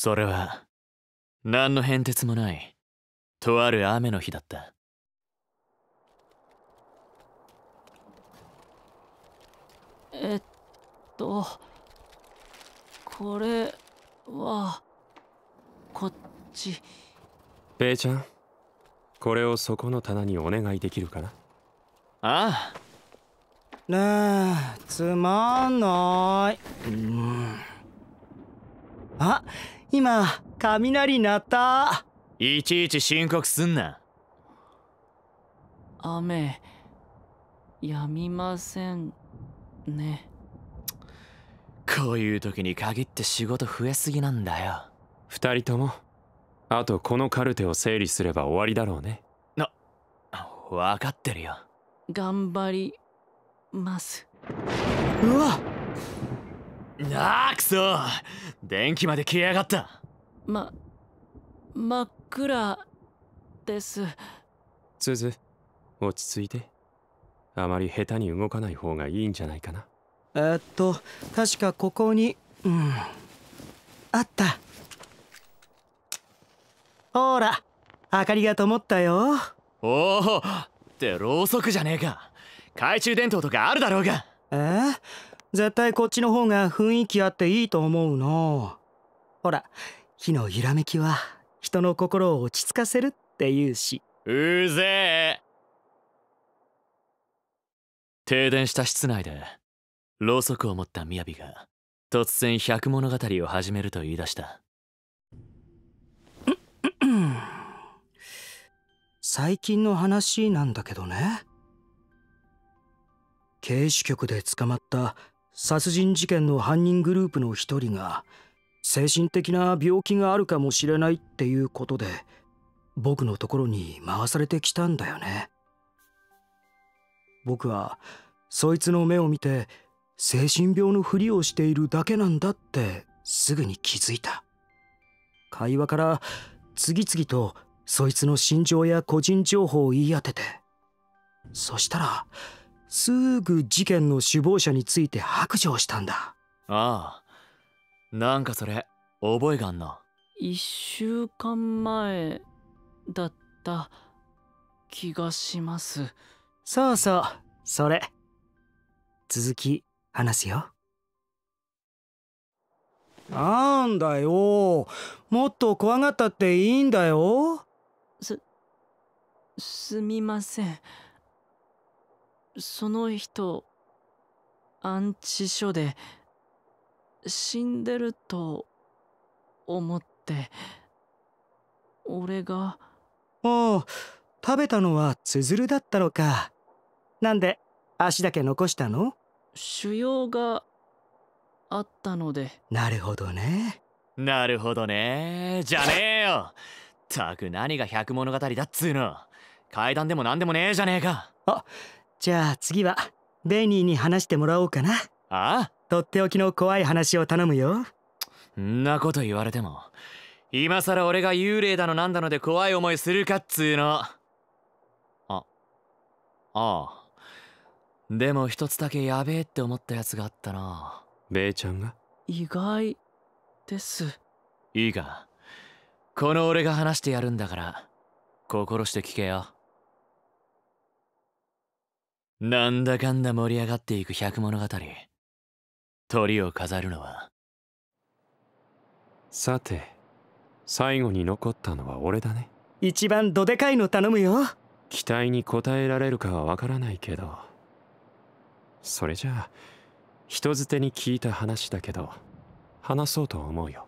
それは何の変哲もないとある雨の日だったえっとこれはこっちペイちゃんこれをそこの棚にお願いできるかなああねえつまんない、うん、あ今雷鳴ったいちいち申告すんな雨やみませんねこういう時に限って仕事増えすぎなんだよ二人ともあとこのカルテを整理すれば終わりだろうねな分かってるよ頑張りますうわなあくそ電気まで消えやがったま真っ暗ですつづ落ち着いてあまり下手に動かない方がいいんじゃないかなえっと確かここにうんあったほら明かりが灯ったよおおってろうそくじゃねえか懐中電灯とかあるだろうがえー、絶対こっちの方が雰囲気あっていいと思うのほら火の揺らめきは人の心を落ち着かせるっていうしうぜえ停電した室内でろうそくを持った雅が突然百物語を始めると言い出した最近の話なんだけどね警視局で捕まった殺人事件の犯人グループの一人が精神的な病気があるかもしれないっていうことで僕のところに回されてきたんだよね僕はそいつの目を見て精神病のふりをしているだけなんだってすぐに気づいた会話から次々とそいつの心情や個人情報を言い当ててそしたらすぐ事件の首謀者について白状したんだああなんかそれ覚えがんな1週間前だった気がしますそうそうそれ続き話すよなんだよもっと怖がったっていいんだよすすみませんその人安置所で死んでると思って俺があう食べたのはつづるだったのかなんで足だけ残したの腫瘍があったのでなるほどねなるほどねじゃねえよたく何が百物語だっつうの階段でも何でもねえじゃねえかあっじゃあ次はベニーに話してもらおうかなああとっておきの怖い話を頼むよんなこと言われても今さら俺が幽霊だのなんだので怖い思いするかっつうのあああでも一つだけやべえって思ったやつがあったなベイちゃんが意外ですいいかこの俺が話してやるんだから心して聞けよなんだかんだ盛り上がっていく百物語鳥を飾るのはさて最後に残ったのは俺だね一番どでかいの頼むよ期待に応えられるかはわからないけどそれじゃあ人づてに聞いた話だけど話そうと思うよ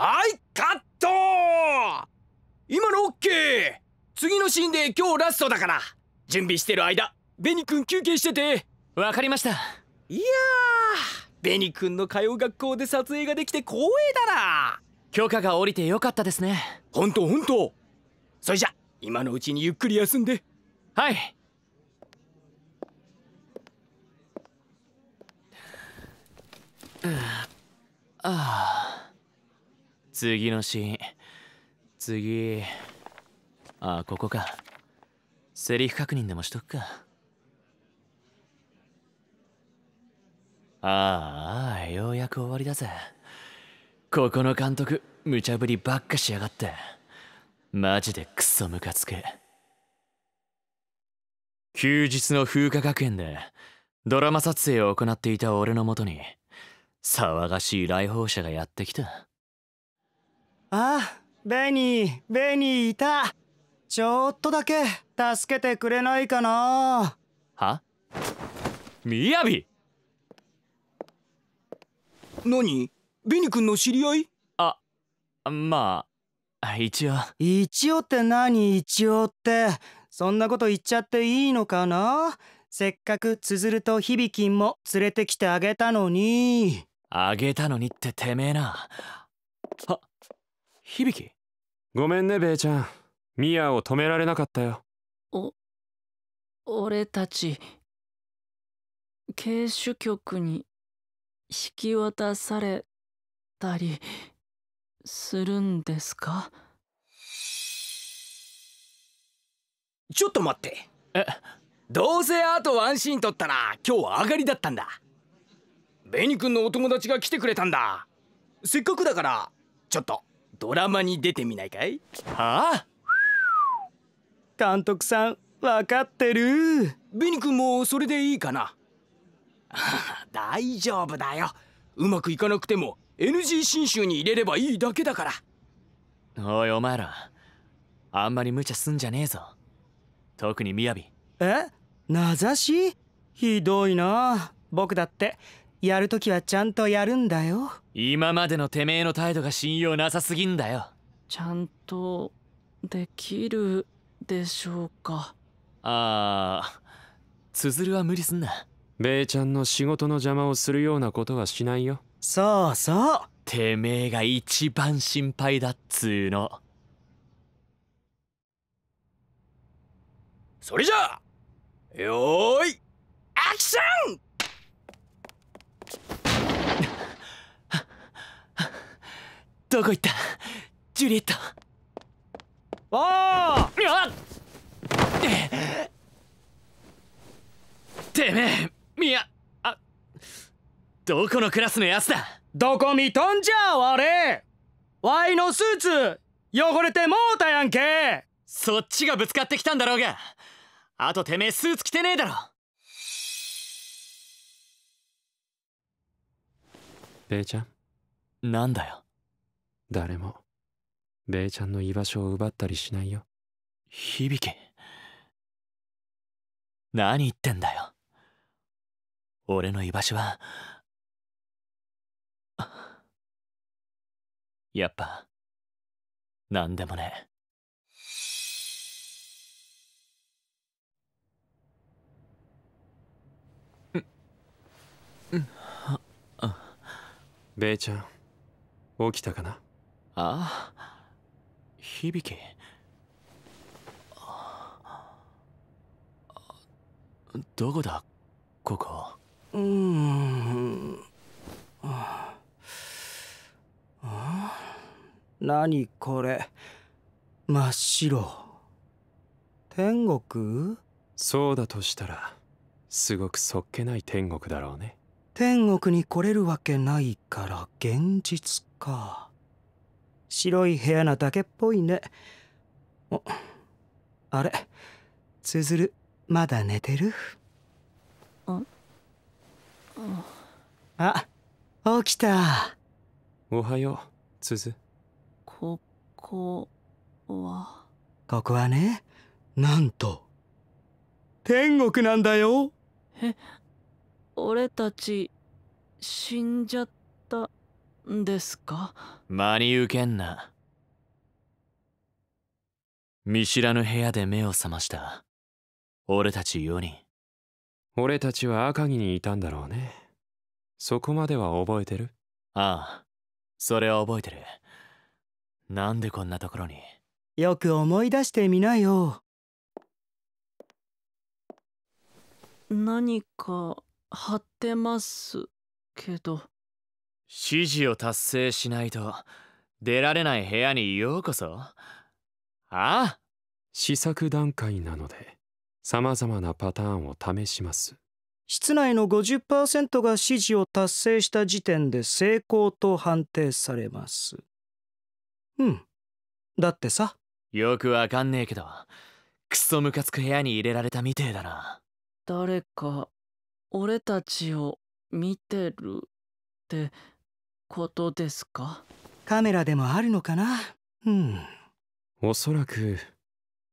はいカット今のオッケー次のシーンで今日ラストだから準備してる間ベニ君休憩しててわかりましたいやベニ君の通う学校で撮影ができて光栄だな許可が下りてよかったですねほんとほんとそれじゃ今のうちにゆっくり休んではいああ次のシーン次あここかセリフ確認でもしとくかああようやく終わりだぜここの監督無茶ぶりばっかしやがってマジでクソムカつく休日の風花学園でドラマ撮影を行っていた俺のもとに騒がしい来訪者がやってきたあベニーベニーいたちょっとだけ助けてくれないかなはみやび何ベニ君の知り合いあまあ一応一応って何一応ってそんなこと言っちゃっていいのかなせっかくつづると響きも連れてきてあげたのにあげたのにっててめえな響ごめんねベイちゃんミアを止められなかったよお俺たち警視局に引き渡されたりするんですかちょっと待ってえどうせあとワンシーン撮ったら今日は上がりだったんだ紅くんのお友達が来てくれたんだせっかくだからちょっとドラマに出てみないかいはあ監督さん分かってるベニ君もそれでいいかな 大丈夫だようまくいかなくても NG 信州に入れればいいだけだからおいお前らあんまり無茶すんじゃねえぞ特にみやびえ名指しひどいな僕だってやるときはちゃんとやるんだよ今までのてめえの態度が信用なさすぎんだよちゃんとできるでしょうかああつづるは無理すんなべイちゃんの仕事の邪魔をするようなことはしないよそうそうてめえが一番心配だっつうのそれじゃあよーいアクションどこ行ったジュリエットおあてめえみやあどこのクラスのやつだどこ見とんじゃわれワイのスーツ汚れてもうたやんけそっちがぶつかってきたんだろうがあとてめえスーツ着てねえだろベイちゃんなんだよ誰もベイちゃんの居場所を奪ったりしないよ響け何言ってんだよ俺の居場所はやっぱ何でもねえベイちゃん起きたかなああ響きどこだここうん何これ真っ白天国そうだとしたらすごくそっけない天国だろうね天国に来れるわけないから現実か白い部屋なだけっぽいねああれつづるまだ寝てるああ起きたおはようつづここはここはねなんと天国なんだよえ俺たち死んじゃったですか真に受けんな見知らぬ部屋で目を覚ました俺たち4人俺たちは赤城にいたんだろうねそこまでは覚えてるああそれは覚えてるなんでこんなところによく思い出してみなよ何か貼ってますけど指示を達成しないと出られない部屋にようこそああ試作段階なのでさまざまなパターンを試します室内の50%が指示を達成した時点で成功と判定されますうんだってさよくわかんねえけどクソムカつく部屋に入れられたみてえだな誰か俺たちを見てるってことですかカメラでもあるのかなうんおそらく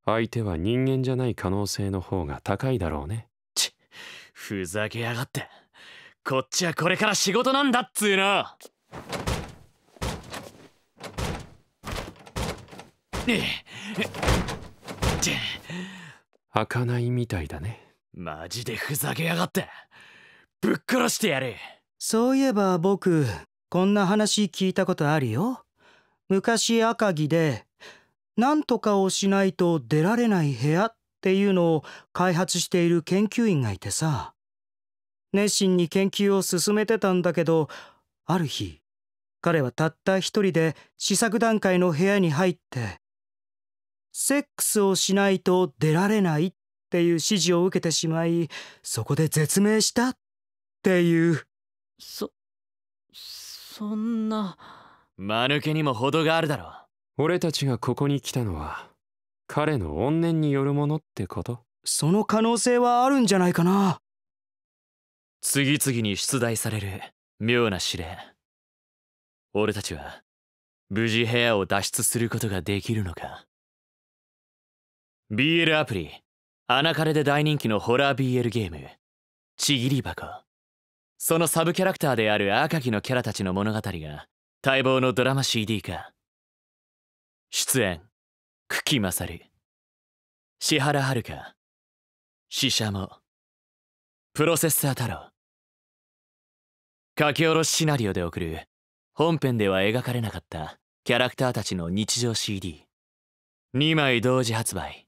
相手は人間じゃない可能性の方が高いだろうねちふざけやがってこっちはこれから仕事なんだっつうの開かないみたいだねマジでふざけやがってぶっ殺してやるそういえば僕こんな話聞いたことあるよ。昔赤城で、何とかをしないと出られない部屋っていうのを開発している研究員がいてさ。熱心に研究を進めてたんだけど、ある日、彼はたった一人で試作段階の部屋に入って、セックスをしないと出られないっていう指示を受けてしまい、そこで絶命したっていう。そ、そんな間抜けにも程があるだろ俺たちがここに来たのは彼の怨念によるものってことその可能性はあるんじゃないかな次々に出題される妙な指令俺たちは無事部屋を脱出することができるのか BL アプリアナカレで大人気のホラー BL ゲームちぎり箱そのサブキャラクターである赤木のキャラたちの物語が待望のドラマ CD 化出演久喜勝志原遥死者もプロセッサー太郎書き下ろしシナリオで送る本編では描かれなかったキャラクターたちの日常 CD2 枚同時発売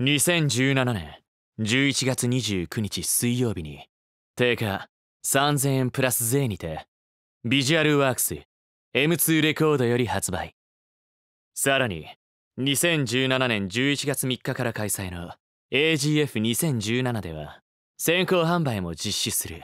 2017年11月29日水曜日に定価3000円プラス税にて、ビジュアルワークス M2 レコードより発売。さらに、2017年11月3日から開催の AGF2017 では、先行販売も実施する。